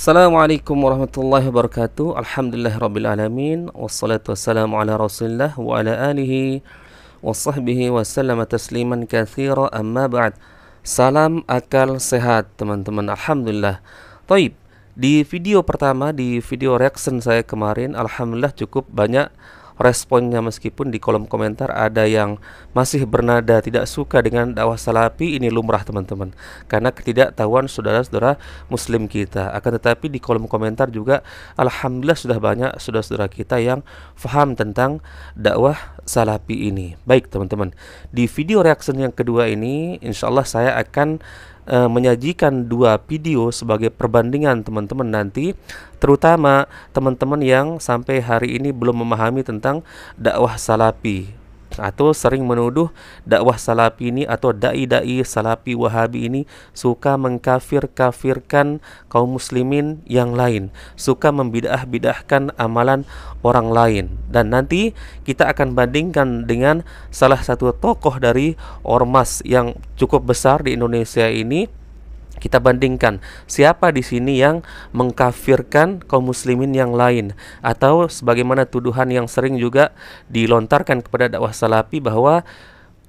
Assalamualaikum warahmatullahi wabarakatuh Alhamdulillah Rabbil Alamin Wassalatu wassalamu ala rasulullah Wa ala alihi wa sahbihi wa salam tasliman kathira amma ba'd Salam akal sehat teman-teman Alhamdulillah Taib Di video pertama, di video reaction saya kemarin Alhamdulillah cukup banyak responnya meskipun di kolom komentar ada yang masih bernada tidak suka dengan dakwah salafi ini lumrah teman-teman karena ketidaktahuan saudara-saudara muslim kita akan tetapi di kolom komentar juga alhamdulillah sudah banyak saudara-saudara kita yang faham tentang dakwah salafi ini baik teman-teman di video reaction yang kedua ini insyaallah saya akan e, menyajikan dua video sebagai perbandingan teman-teman nanti terutama teman-teman yang sampai hari ini belum memahami tentang dakwah salafi atau sering menuduh dakwah salafi ini atau dai-dai salafi wahabi ini suka mengkafir-kafirkan kaum muslimin yang lain, suka membidah-bidahkan amalan orang lain. Dan nanti kita akan bandingkan dengan salah satu tokoh dari ormas yang cukup besar di Indonesia ini kita bandingkan siapa di sini yang mengkafirkan kaum muslimin yang lain atau sebagaimana tuduhan yang sering juga dilontarkan kepada dakwah salafi bahwa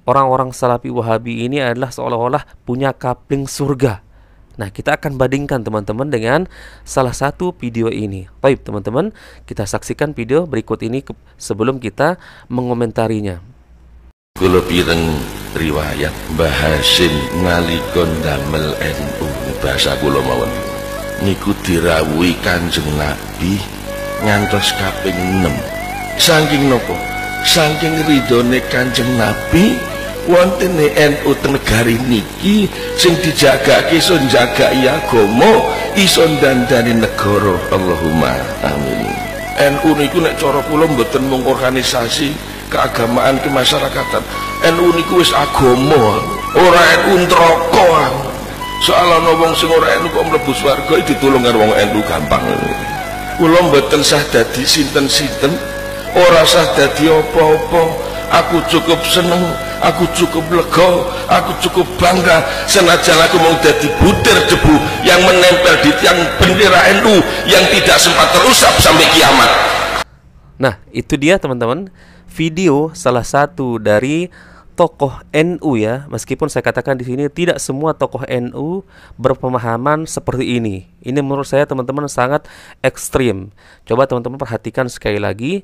orang-orang salafi Wahabi ini adalah seolah-olah punya kapling surga. Nah, kita akan bandingkan teman-teman dengan salah satu video ini. Baik, teman-teman, kita saksikan video berikut ini sebelum kita mengomentarinya riwayat bahasin ngalikon damel NU bahasa kula mawon niku dirawuhi Kanjeng Nabi ngantos kaping 6 saking nopo saking ridone Kanjeng Nabi wonten e NU tenegari negari niki sing dijagake iso iya gomo iso dandani negara Allahumma amin NU niku nek cara kula mboten mung organisasi keagamaan kemasyarakatan NU niku wis agama ora NU neraka soalane wong sing ora NU kok mlebu swarga ditulung karo wong NU gampang kula mboten sah dadi sinten-sinten ora sah dadi apa-apa aku cukup seneng aku cukup lega aku cukup bangga senajan aku mau jadi butir debu yang menempel di tiang bendera NU yang tidak sempat terusap sampai kiamat nah itu dia teman-teman video salah satu dari tokoh NU ya, meskipun saya katakan di sini tidak semua tokoh NU berpemahaman seperti ini. Ini menurut saya teman-teman sangat ekstrim. Coba teman-teman perhatikan sekali lagi,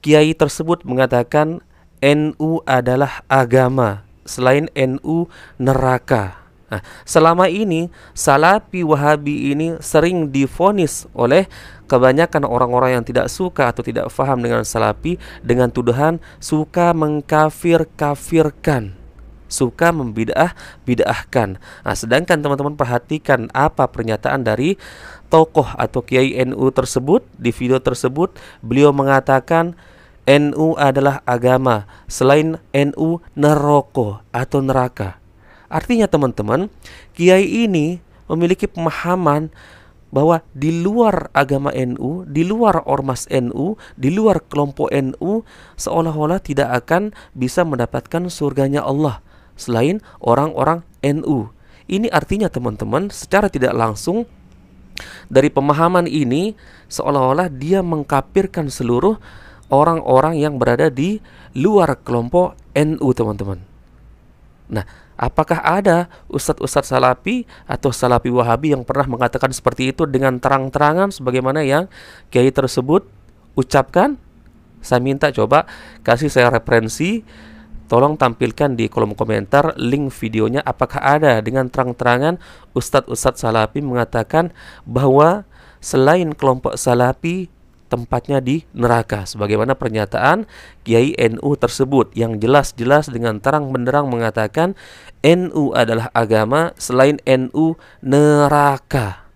kiai tersebut mengatakan NU adalah agama, selain NU neraka. Nah, selama ini Salafi Wahabi ini sering difonis oleh kebanyakan orang-orang yang tidak suka atau tidak faham dengan Salafi dengan tuduhan suka mengkafir-kafirkan suka membidah bidahkan. Nah, sedangkan teman-teman perhatikan apa pernyataan dari tokoh atau kiai NU tersebut di video tersebut beliau mengatakan NU adalah agama selain NU neroko atau neraka Artinya teman-teman, kiai ini memiliki pemahaman bahwa di luar agama NU, di luar ormas NU, di luar kelompok NU seolah-olah tidak akan bisa mendapatkan surganya Allah selain orang-orang NU. Ini artinya teman-teman secara tidak langsung dari pemahaman ini seolah-olah dia mengkapirkan seluruh orang-orang yang berada di luar kelompok NU teman-teman. Nah, Apakah ada ustadz-ustadz Salapi atau Salapi wahabi yang pernah mengatakan seperti itu dengan terang-terangan sebagaimana yang kiai tersebut ucapkan? Saya minta coba kasih saya referensi Tolong tampilkan di kolom komentar link videonya apakah ada dengan terang-terangan Ustadz-Ustadz Salapi mengatakan bahwa selain kelompok Salapi tempatnya di neraka sebagaimana pernyataan Kiai NU tersebut yang jelas-jelas dengan terang benderang mengatakan NU adalah agama selain NU neraka.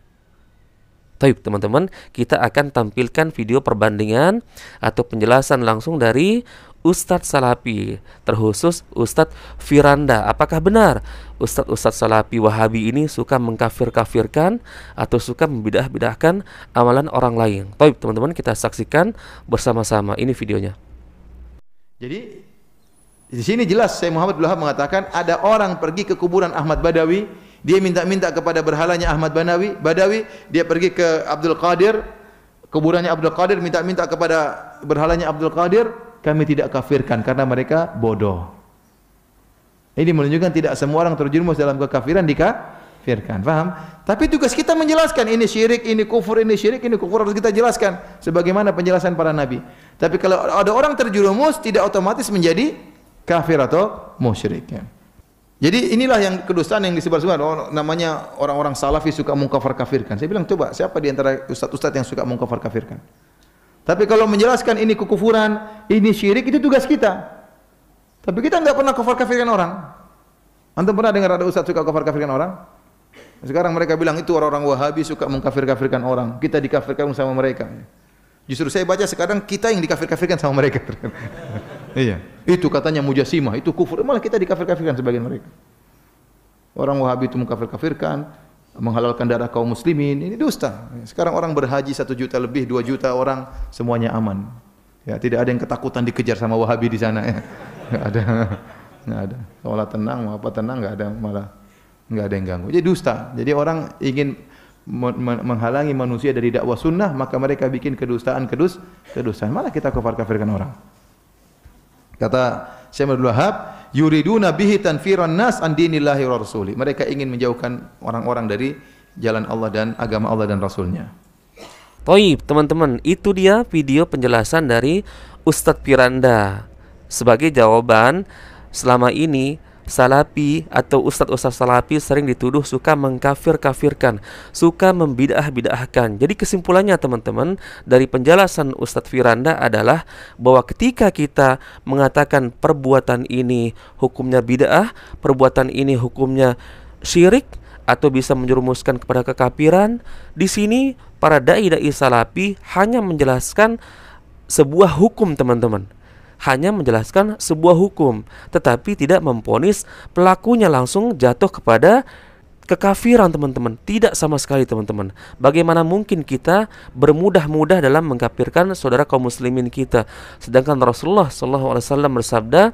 Baik teman-teman, kita akan tampilkan video perbandingan atau penjelasan langsung dari Ustadz Salapi, terkhusus Ustadz Firanda. Apakah benar Ustadz Ustadz Salapi Wahabi ini suka mengkafir-kafirkan atau suka membidah-bidahkan amalan orang lain? Baik, teman-teman kita saksikan bersama-sama ini videonya. Jadi di sini jelas saya Muhammad Abdullah mengatakan ada orang pergi ke kuburan Ahmad Badawi, dia minta-minta kepada berhalanya Ahmad Badawi, Badawi, dia pergi ke Abdul Qadir, kuburannya Abdul Qadir minta-minta kepada berhalanya Abdul Qadir, kami tidak kafirkan karena mereka bodoh. Ini menunjukkan tidak semua orang terjerumus dalam kekafiran dikafirkan. Faham? Tapi tugas kita menjelaskan ini syirik, ini kufur, ini syirik, ini kufur harus kita jelaskan sebagaimana penjelasan para nabi. Tapi kalau ada orang terjerumus tidak otomatis menjadi kafir atau musyrik. Ya. Jadi inilah yang kedustaan yang disebar-sebar oh, namanya orang-orang salafi suka mengkafir-kafirkan. Saya bilang coba siapa di antara ustaz-ustaz yang suka mengkafir-kafirkan? Tapi kalau menjelaskan ini kekufuran, ini syirik, itu tugas kita. Tapi kita nggak pernah kafir kafirkan orang. Antum pernah dengar ada ustaz suka kafir kafirkan orang? Sekarang mereka bilang itu orang-orang Wahabi suka mengkafir-kafirkan orang. Kita dikafirkan sama mereka. Justru saya baca sekarang kita yang dikafir-kafirkan sama mereka. iya. Itu katanya mujasimah, itu kufur. Malah kita dikafir-kafirkan sebagian mereka. Orang Wahabi itu mengkafir-kafirkan, menghalalkan darah kaum muslimin ini dusta. Sekarang orang berhaji satu juta lebih, dua juta orang semuanya aman. Ya, tidak ada yang ketakutan dikejar sama Wahabi di sana ya. Enggak ada. nggak ada. Seolah tenang, apa tenang nggak ada malah nggak ada yang ganggu. Jadi dusta. Jadi orang ingin menghalangi manusia dari dakwah sunnah maka mereka bikin kedustaan kedus kedustaan malah kita kafir kafirkan orang kata saya berdua Wahab yuriduna bihi tanfiran nas an dinillahi wa rasuli. Mereka ingin menjauhkan orang-orang dari jalan Allah dan agama Allah dan Rasulnya. Toib, teman-teman, itu dia video penjelasan dari Ustadz Piranda sebagai jawaban selama ini salapi atau ustadz-ustadz salapi sering dituduh suka mengkafir-kafirkan, suka membidah-bidahkan. Jadi kesimpulannya teman-teman dari penjelasan Ustadz Firanda adalah bahwa ketika kita mengatakan perbuatan ini hukumnya bidah, perbuatan ini hukumnya syirik atau bisa menjerumuskan kepada kekafiran, di sini para dai-dai salapi hanya menjelaskan sebuah hukum teman-teman hanya menjelaskan sebuah hukum, tetapi tidak memponis pelakunya langsung jatuh kepada kekafiran teman-teman tidak sama sekali teman-teman bagaimana mungkin kita bermudah-mudah dalam mengkafirkan saudara kaum muslimin kita sedangkan Rasulullah SAW bersabda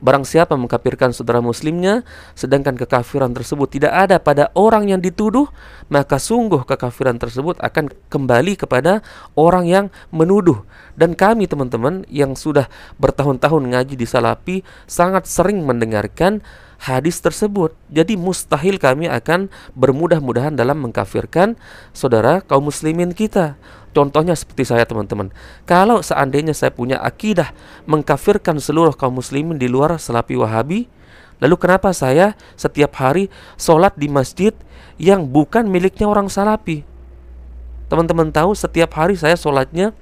Barang siapa mengkafirkan saudara muslimnya sedangkan kekafiran tersebut tidak ada pada orang yang dituduh, maka sungguh kekafiran tersebut akan kembali kepada orang yang menuduh. Dan kami teman-teman yang sudah bertahun-tahun ngaji di Salapi sangat sering mendengarkan hadis tersebut. Jadi mustahil kami akan bermudah-mudahan dalam mengkafirkan saudara kaum muslimin kita. Contohnya seperti saya teman-teman Kalau seandainya saya punya akidah Mengkafirkan seluruh kaum muslimin di luar selapi wahabi Lalu kenapa saya setiap hari sholat di masjid Yang bukan miliknya orang salapi Teman-teman tahu setiap hari saya sholatnya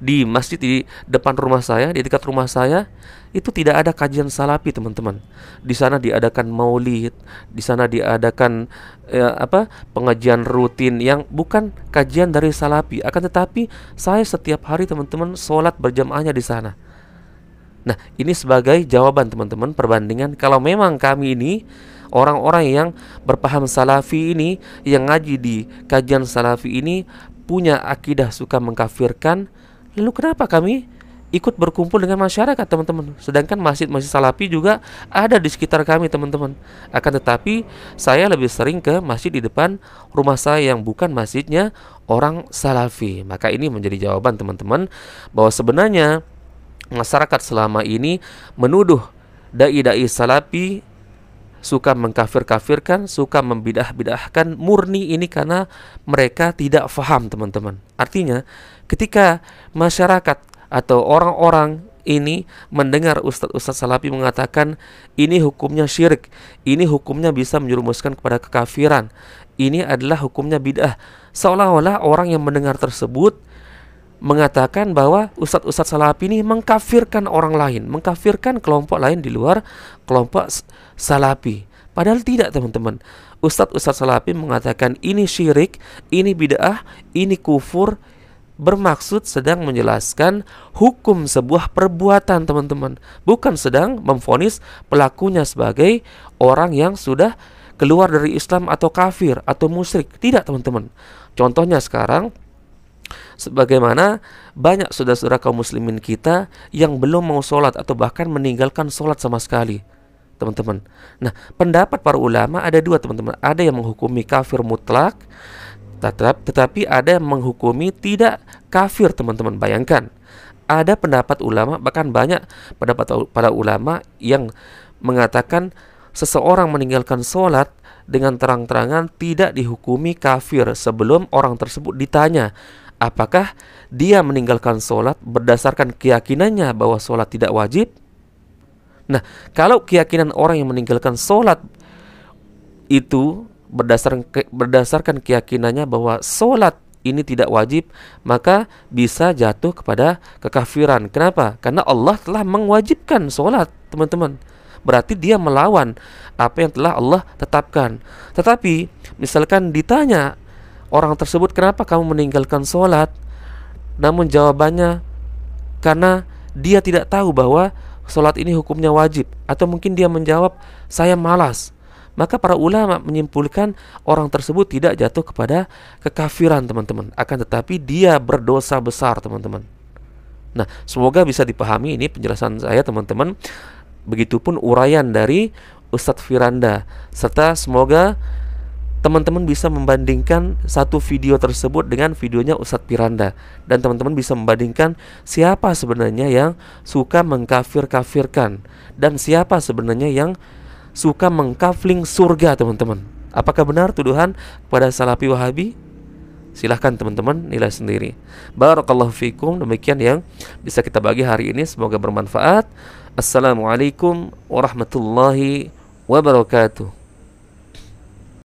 di masjid di depan rumah saya, di dekat rumah saya, itu tidak ada kajian salafi, teman-teman. Di sana diadakan maulid, di sana diadakan ya, apa? pengajian rutin yang bukan kajian dari salafi, akan tetapi saya setiap hari teman-teman sholat berjamaahnya di sana. Nah, ini sebagai jawaban teman-teman perbandingan kalau memang kami ini orang-orang yang berpaham salafi ini yang ngaji di kajian salafi ini punya akidah suka mengkafirkan, lalu kenapa kami ikut berkumpul dengan masyarakat teman-teman sedangkan masjid-masjid salafi juga ada di sekitar kami teman-teman akan tetapi saya lebih sering ke masjid di depan rumah saya yang bukan masjidnya orang salafi maka ini menjadi jawaban teman-teman bahwa sebenarnya masyarakat selama ini menuduh dai-dai salafi suka mengkafir-kafirkan, suka membidah-bidahkan murni ini karena mereka tidak faham teman-teman. Artinya, ketika masyarakat atau orang-orang ini mendengar ustadz-ustadz salafi mengatakan ini hukumnya syirik, ini hukumnya bisa menjerumuskan kepada kekafiran, ini adalah hukumnya bidah. Seolah-olah orang yang mendengar tersebut mengatakan bahwa ustadz-ustadz salafi ini mengkafirkan orang lain, mengkafirkan kelompok lain di luar kelompok salafi. Padahal tidak teman-teman. Ustadz-ustadz salafi mengatakan ini syirik, ini bid'ah, ini kufur, bermaksud sedang menjelaskan hukum sebuah perbuatan teman-teman bukan sedang memfonis pelakunya sebagai orang yang sudah keluar dari Islam atau kafir atau musyrik tidak teman-teman contohnya sekarang Sebagaimana banyak saudara-saudara kaum muslimin kita yang belum mau sholat atau bahkan meninggalkan sholat sama sekali teman-teman. Nah, pendapat para ulama ada dua teman-teman. Ada yang menghukumi kafir mutlak, tetap, tetapi ada yang menghukumi tidak kafir teman-teman. Bayangkan, ada pendapat ulama bahkan banyak pendapat para ulama yang mengatakan seseorang meninggalkan sholat dengan terang-terangan tidak dihukumi kafir sebelum orang tersebut ditanya Apakah dia meninggalkan sholat berdasarkan keyakinannya bahwa sholat tidak wajib? Nah, kalau keyakinan orang yang meninggalkan sholat itu berdasarkan ke, berdasarkan keyakinannya bahwa sholat ini tidak wajib, maka bisa jatuh kepada kekafiran. Kenapa? Karena Allah telah mewajibkan sholat, teman-teman. Berarti dia melawan apa yang telah Allah tetapkan. Tetapi, misalkan ditanya orang tersebut, "Kenapa kamu meninggalkan sholat?" Namun jawabannya, "Karena dia tidak tahu bahwa sholat ini hukumnya wajib." Atau mungkin dia menjawab, "Saya malas." Maka para ulama menyimpulkan orang tersebut tidak jatuh kepada kekafiran, teman-teman. Akan tetapi dia berdosa besar, teman-teman. Nah, semoga bisa dipahami ini penjelasan saya, teman-teman. Begitupun uraian dari Ustadz Firanda serta semoga teman-teman bisa membandingkan satu video tersebut dengan videonya Ustadz Piranda dan teman-teman bisa membandingkan siapa sebenarnya yang suka mengkafir-kafirkan dan siapa sebenarnya yang suka mengkafling surga teman-teman apakah benar tuduhan pada Salafi Wahabi silahkan teman-teman nilai sendiri Barakallahu fikum demikian yang bisa kita bagi hari ini semoga bermanfaat Assalamualaikum warahmatullahi wabarakatuh